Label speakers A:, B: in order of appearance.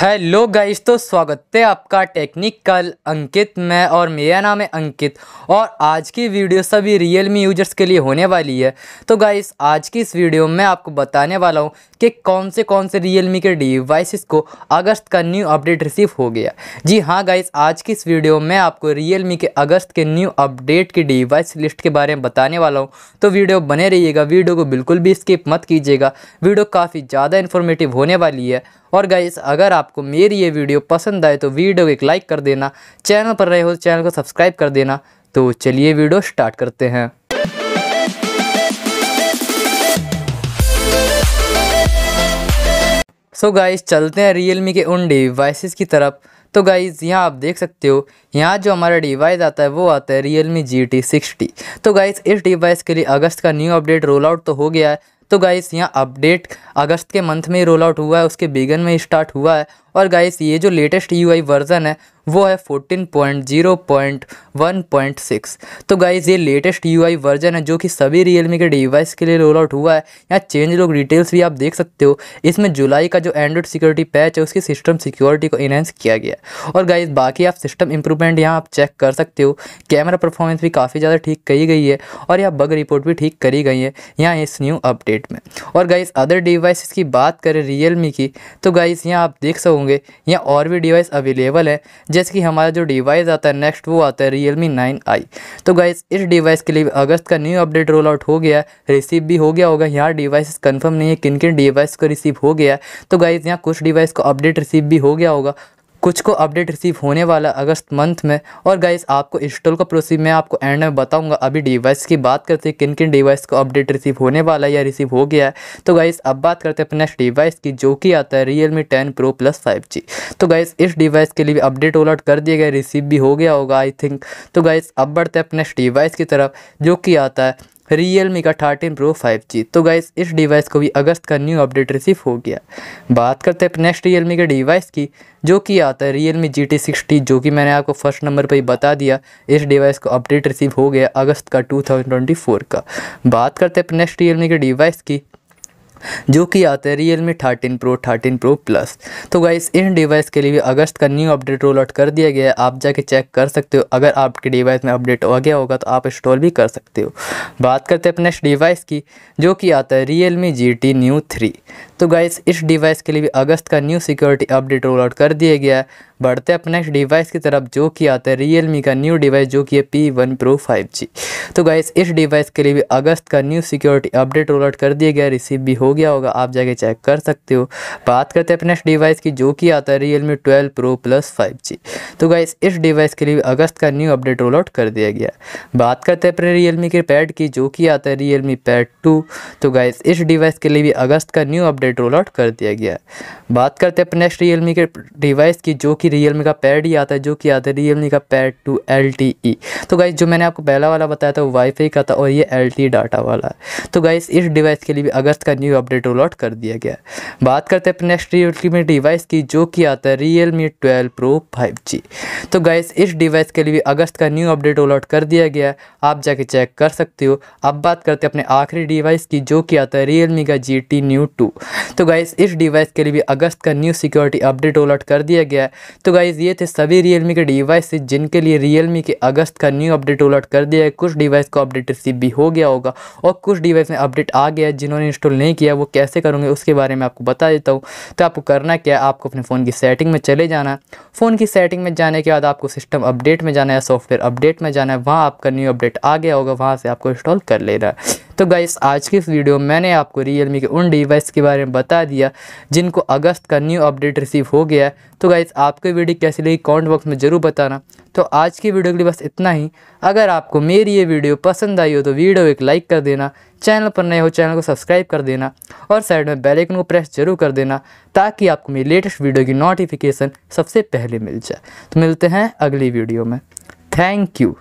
A: hello guys तो स्वागत है आपका टेक्निकल अंकित मैं और मेरा नाम है अंकित और आज की वीडियो सभी रियल मी यूजर्स के लिए होने वाली है तो गाइस आज की इस वीडियो में आपको बताने वाला हूँ कि कौन से कौन से रियल मी के डिवाइसेस को अगस्त का न्यू अपडेट रिसीव हो गया जी हाँ गाइस आज की इस वीडियो में आपको रियल मी के अगस्त के न्यू अपडेट की डिवाइस लिस्ट के बारे में बताने वाला हूँ तो वीडियो बने रहिएगा वीडियो को बिल्कुल भी स्किप मत कीजिएगा वीडियो काफ़ी ज़्यादा इन्फॉर्मेटिव होने वाली है और गाइस अगर आपको मेरी ये वीडियो पसंद आए तो वीडियो को एक लाइक कर देना चैनल पर रहे हो तो चैनल को सब्सक्राइब कर देना तो चलिए वीडियो स्टार्ट करते हैं सो so गाइस चलते हैं रियल के उन डिवाइसेस की तरफ तो गाइज़ यहाँ आप देख सकते हो यहाँ जो हमारा डिवाइस आता है वो आता है Realme G T sixty तो गाइज़ इस डिवाइस के लिए अगस्त का न्यू अपडेट रोल आउट तो हो गया है तो गाइस यहाँ अपडेट अगस्त के मंथ में ही रोल आउट हुआ है उसके बिगन में स्टार्ट हुआ है और गाइस ये जो लेटेस्ट यू वर्ज़न है वो है 14.0.1.6 तो गाइज़ ये लेटेस्ट यू वर्जन है जो कि सभी रियलमी के डिवाइस के लिए रोल आउट हुआ है यहाँ चेंज लोग डिटेल्स भी आप देख सकते हो इसमें जुलाई का जो एंड्रॉइड सिक्योरिटी पैच है उसकी सिस्टम सिक्योरिटी को इनहेंस किया गया और गाइज़ बाकी आप सिस्टम इंप्रूवमेंट यहाँ आप चेक कर सकते हो कैमरा परफॉर्मेंस भी काफ़ी ज़्यादा ठीक कही गई है और यहाँ बग रिपोर्ट भी ठीक करी गई है यहाँ इस न्यू अपडेट में और गाइज़ अदर डिवाइस की बात करें रियलमी की तो गाइज़ यहाँ आप देख सकोगे होंगे या और भी डिवाइस अवेलेबल है जैसे कि हमारा जो डिवाइस आता है नेक्स्ट वो आता है रियल मी नाइन आई तो गाइज इस डिवाइस के लिए अगस्त का न्यू अपडेट रोल आउट हो गया रिसीव भी हो गया होगा यहाँ डिवाइस कन्फर्म नहीं है किन किन डिवाइस को रिसीव हो गया तो गाइज यहाँ कुछ डिवाइस को अपडेट रिसीव भी हो गया होगा कुछ को अपडेट रिसीव होने वाला अगस्त मंथ में और गाइस आपको इंस्टॉल का प्रोसीव मैं आपको एंड में बताऊंगा अभी डिवाइस की बात करते हैं किन किन डिवाइस को अपडेट रिसीव होने वाला है या रिसीव हो गया है तो गाइस अब बात करते हैं अपने नेक्स्ट डिवाइस की जो कि आता है Realme ten pro plus five G तो गाइस इस डिवाइस के लिए भी अपडेट अलर्ट कर दिया गया रिसीव भी हो गया होगा आई थिंक तो गाइस अब बढ़ते हैं अपने नेक्स्ट डिवाइस की तरफ जो कि आता है रियल मी का थर्टीन प्रो फाइव जी तो गाइस इस डिवाइस को भी अगस्त का न्यू अपडेट रिसीव हो गया बात करते हैं नेक्स्ट रियल मी के डिवाइस की जो कि आता है Realme G T sixty जो कि मैंने आपको फर्स्ट नंबर पर ही बता दिया इस डिवाइस को अपडेट रिसीव हो गया अगस्त का टू थाउजेंड ट्वेंटी फोर का बात करते हैं नेक्स्ट रियल मी के डिवाइस की जो कि आता है Realme thirteen pro thirteen pro plus तो गाइस इन डिवाइस के लिए भी अगस्त का न्यू अपडेट रोल आउट कर दिया गया है आप जाके चेक कर सकते हो अगर आपके डिवाइस में अपडेट हो गया होगा तो आप इंस्टॉल भी कर सकते हो बात करते हैं अपने डिवाइस की जो कि आता है Realme G T new three तो गाइस इस डिवाइस के लिए भी अगस्त का new security update roll out कर दिया गया है बढ़ते अपने नेक्स्ट डिवाइस की तरफ जो कि आता है रियल का न्यू डिवाइस जो कि है P one pro five G तो गाइस इस डिवाइस के लिए भी अगस्त का new security update roll out कर दिया गया रिसीव भी हो गया होगा आप जाके चेक कर सकते हो बात करते हैं अपने नेक्स्ट डिवाइस की जो कि आता है Realme twelve pro plus five G तो गाइस इस डिवाइस के लिए भी अगस्त का न्यू अपडेट रोल आउट कर दिया गया बात करते हैं अपने मी के पैड की जो कि आता है मी पैड टू तो गाइस इस डिवाइस के लिए भी अगस्त का new update update roll out कर दिया गया है बात करते हैं अपने नेक्स्ट रियल के डिवाइस की जो कि रियल का पैड ही आता है जो कि आता है रियल का पैड टू एल तो गाइज जो मैंने आपको पहला वाला बताया था वो वाईफाई का था और ये एल डाटा e वाला है तो गाइज इस डिवाइस के लिए भी अगस्त का न्यू अपडेट रोल आउट कर दिया गया है बात करते हैं अपने नेक्स्ट रियल मी डिवाइस की जो कि आता है रियल मी ट्वेल्व प्रो तो गाइज इस डिवाइस के लिए भी अगस्त का न्यू अपडेट रोल आउट कर दिया गया है आप जाके चेक कर सकते हो अब बात करते हैं अपने आखिरी डिवाइस की जो कि आता है रियल मी का जी टी न्यू टू तो गाइज़ इस डिवाइस के लिए भी अगस्त का new security update all out कर दिया गया है तो गाइज़ ये थे सभी रियलमी के डिवाइस जिनके लिए रियलमी के अगस्त का न्यू अपडेट ऑल आउट कर दिया है कुछ डिवाइस को अपडेट रिसीव भी हो गया होगा और कुछ डिवाइस में अपडेट आ गया जिन्होंने इंस्टॉल नहीं किया वो कैसे करूँगे उसके बारे में आपको बता देता हूँ तो आपको करना क्या है आपको अपने फ़ोन की सेटिंग में चले जाना फ़ोन की सेटिंग में जाने के बाद आपको सिस्टम अपडेट में जाना है सॉफ्टवेयर अपडेट में जाना है वहाँ आपका न्यू अपडेट आ गया होगा वहाँ से आपको इंस्टॉल कर लेना है तो गाइस आज की इस वीडियो में मैंने आपको रियल के उन डिवाइस के बारे में बता दिया जिनको अगस्त का न्यू अपडेट रिसीव हो गया है तो गाइस आपको वीडियो कैसी लगी कमेंट बॉक्स में ज़रूर बताना तो आज की वीडियो के लिए बस इतना ही अगर आपको मेरी ये वीडियो पसंद आई हो तो वीडियो एक लाइक कर देना चैनल पर नए हो चैनल को सब्सक्राइब कर देना और साइड में बेल आइकन को प्रेस जरूर कर देना ताकि आपको मेरी लेटेस्ट वीडियो की नोटिफिकेशन सबसे पहले मिल जाए तो मिलते हैं अगली वीडियो में थैंक यू